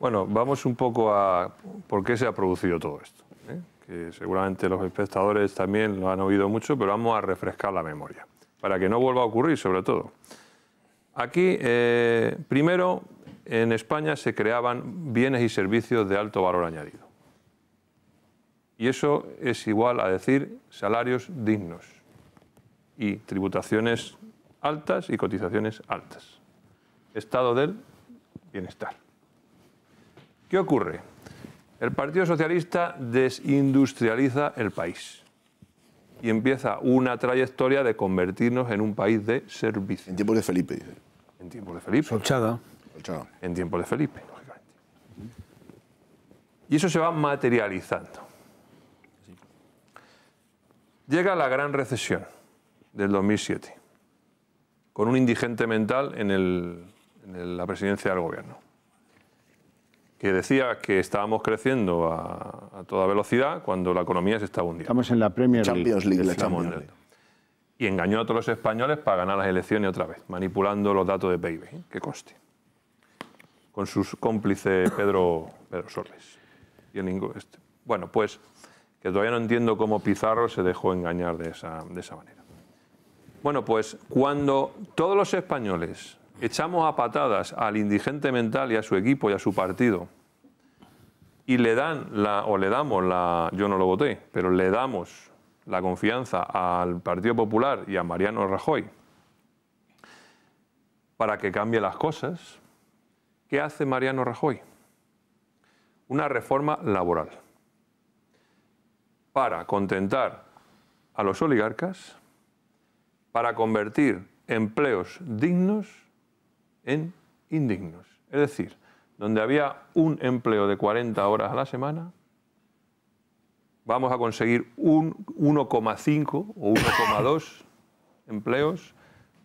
Bueno, vamos un poco a por qué se ha producido todo esto. ¿eh? Que seguramente los espectadores también lo han oído mucho, pero vamos a refrescar la memoria, para que no vuelva a ocurrir, sobre todo. Aquí, eh, primero, en España se creaban bienes y servicios de alto valor añadido. Y eso es igual a decir salarios dignos y tributaciones altas y cotizaciones altas. Estado del bienestar. ¿Qué ocurre? El Partido Socialista desindustrializa el país y empieza una trayectoria de convertirnos en un país de servicio. En tiempos de Felipe, dice. En tiempos de Felipe. Solchada. En tiempos de Felipe, lógicamente. Y eso se va materializando. Llega la gran recesión del 2007, con un indigente mental en, la presidencia del gobierno que decía que estábamos creciendo a, toda velocidad cuando la economía se estaba hundiendo. Estamos en la Premier de League. Champions League. Y engañó a todos los españoles para ganar las elecciones otra vez, manipulando los datos de PIB, ¿eh? que coste. Con sus cómplices Pedro, Pedro Sorles. Y el este. Bueno, pues que todavía no entiendo cómo Pizarro se dejó engañar de esa, de esa manera. Bueno, pues cuando todos los españoles echamos a patadas al indigente mental y a su equipo y a su partido y le dan la, o le damos la, yo no lo voté, pero le damos la confianza al Partido Popular y a Mariano Rajoy para que cambie las cosas, ¿qué hace Mariano Rajoy? Una reforma laboral para contentar a los oligarcas, para convertir empleos dignos en indignos. Es decir, donde había un empleo de 40 horas a la semana, vamos a conseguir un 1,5 o 1,2 empleos,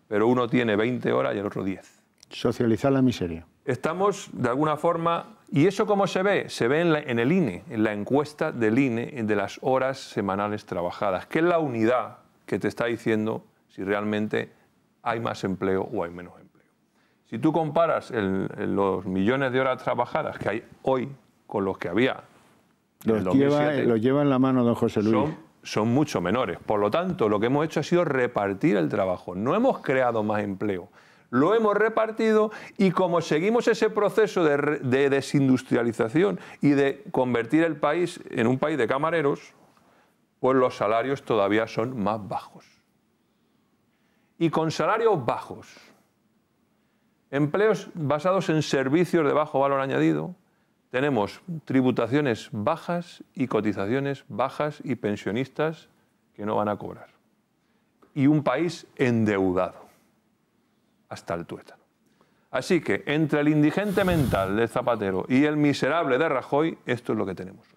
pero uno tiene 20 horas y el otro 10. Socializar la miseria. Estamos, de alguna forma, ¿y eso cómo se ve? Se ve en, el INE, en la encuesta del INE de las horas semanales trabajadas, que es la unidad que te está diciendo si realmente hay más empleo o hay menos empleo. Si tú comparas los millones de horas trabajadas que hay hoy con los que había los en lleva, eh, lleva en la mano don José Luis. Son, mucho menores. Por lo tanto, lo que hemos hecho ha sido repartir el trabajo. No hemos creado más empleo lo hemos repartido y como seguimos ese proceso de, desindustrialización y de convertir el país en un país de camareros, pues los salarios todavía son más bajos. Y con salarios bajos Empleos basados en servicios de bajo valor añadido. Tenemos tributaciones bajas y cotizaciones bajas y pensionistas que no van a cobrar. Y un país endeudado hasta el tuétano. Así que entre el indigente mental de Zapatero y el miserable de Rajoy, esto es lo que tenemos.